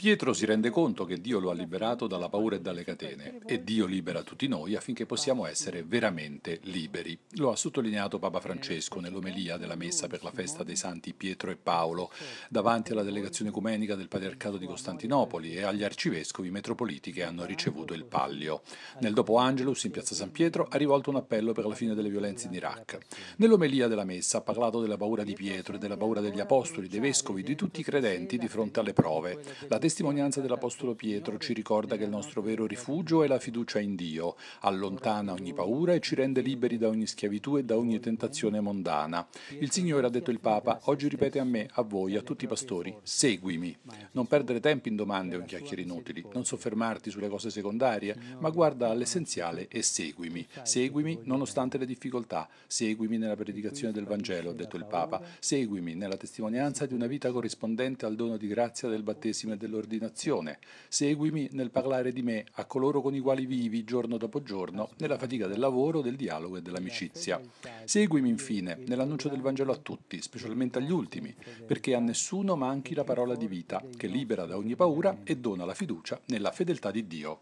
Pietro si rende conto che Dio lo ha liberato dalla paura e dalle catene e Dio libera tutti noi affinché possiamo essere veramente liberi. Lo ha sottolineato Papa Francesco nell'omelia della messa per la festa dei santi Pietro e Paolo davanti alla delegazione ecumenica del Patriarcato di Costantinopoli e agli arcivescovi metropoliti che hanno ricevuto il pallio. Nel dopo Angelus in piazza San Pietro ha rivolto un appello per la fine delle violenze in Iraq. Nell'omelia della messa ha parlato della paura di Pietro e della paura degli apostoli, dei vescovi, di tutti i credenti di fronte alle prove. La testimonianza dell'Apostolo Pietro ci ricorda che il nostro vero rifugio è la fiducia in Dio, allontana ogni paura e ci rende liberi da ogni schiavitù e da ogni tentazione mondana. Il Signore, ha detto il Papa, oggi ripete a me, a voi, a tutti i pastori, seguimi. Non perdere tempo in domande o in chiacchiere inutili, non soffermarti sulle cose secondarie, ma guarda all'essenziale e seguimi. Seguimi nonostante le difficoltà, seguimi nella predicazione del Vangelo, ha detto il Papa, seguimi nella testimonianza di una vita corrispondente al dono di grazia del battesimo e dell'organizzazione dell'ordinazione. Seguimi nel parlare di me a coloro con i quali vivi giorno dopo giorno, nella fatica del lavoro, del dialogo e dell'amicizia. Seguimi infine nell'annuncio del Vangelo a tutti, specialmente agli ultimi, perché a nessuno manchi la parola di vita, che libera da ogni paura e dona la fiducia nella fedeltà di Dio.